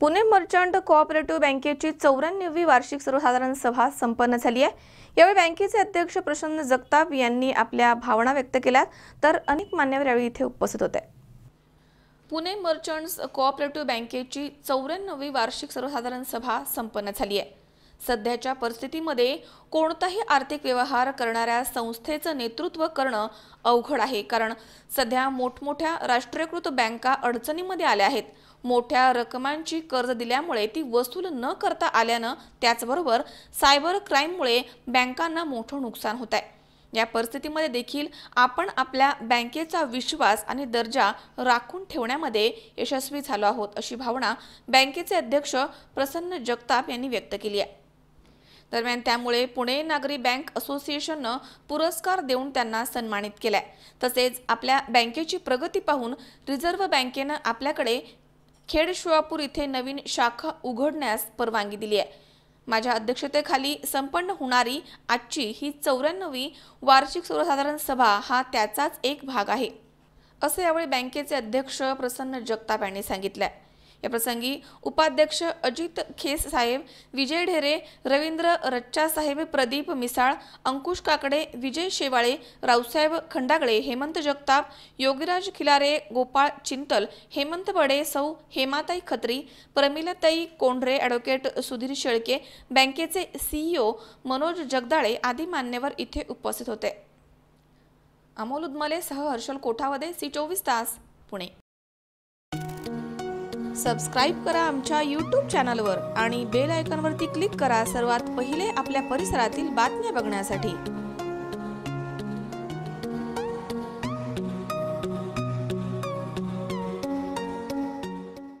Pune merchant cooperative बँकेची चौऱ्याण्णवी वार्षिक सर्वसाधारण सभा संपन्न झाली आहे यावेळी बँकेचे अध्यक्ष प्रसन्न जगताप यांनी आपल्या भावना व्यक्त केल्या तर अनेक मान्यवर यावेळी इथे उपस्थित होते पुणे मर्चंट्स कोऑपरेटिव्ह बँकेची चौऱ्याण्णवी वार्षिक सर्वसाधारण सभा संपन्न झाली आहे सध्याच्या परिस्थितीमध्ये कोणताही आर्थिक व्यवहार करणाऱ्या संस्थेचं नेतृत्व करणं अवघड आहे कारण सध्या मोठमोठ्या राष्ट्रीयकृत बँका अडचणीमध्ये आल्या आहेत मोठ्या रकमांची कर्ज दिल्यामुळे ती वसूल न करता आल्यानं त्याचबरोबर सायबर क्राईममुळे बँकांना मोठं नुकसान होत आहे या परिस्थितीमध्ये देखील आपण आपल्या बँकेचा विश्वास आणि दर्जा राखून ठेवण्यामध्ये यशस्वी झालो आहोत अशी भावना बँकेचे अध्यक्ष प्रसन्न जगताप यांनी व्यक्त केली आहे दरम्यान त्यामुळे पुणे नागरी बँक असोसिएशननं पुरस्कार देऊन त्यांना सन्मानित केलाय तसेच आपल्या बँकेची प्रगती पाहून रिझर्व्ह बँकेनं आपल्याकडे खेडशिवापूर इथे नवीन शाखा उघडण्यास परवानगी दिली आहे माझ्या अध्यक्षतेखाली संपन्न होणारी आजची ही चौऱ्याण्णवी वार्षिक सर्वसाधारण सभा हा त्याचाच एक भाग आहे असं यावेळी बँकेचे अध्यक्ष प्रसन्न जगताप यांनी सांगितलं याप्रसंगी उपाध्यक्ष अजित खेस साहेब विजय ढेरे रवींद्र रच्चा साहेब प्रदीप मिसाळ अंकुश काकडे विजय शेवाळे रावसाहेब खंडागळे हेमंत जगताप योगीराज खिलारे गोपाळ चिंतल हेमंत बडे सौ हेमाताई खत्री प्रमिलाताई कोंढरे ॲडव्होकेट सुधीर शेळके बँकेचे सीईओ मनोज जगदाळे आदी मान्यवर इथे उपस्थित होते अमोल उद्मले सह हर्षल कोठावदे सी चोवीस तास पुणे सबस्क्राईब करा आमच्या यूट्यूब चॅनलवर आणि बेल आयकॉनवरती क्लिक करा सर्वात पहिले आपल्या परिसरातील बातम्या बघण्यासाठी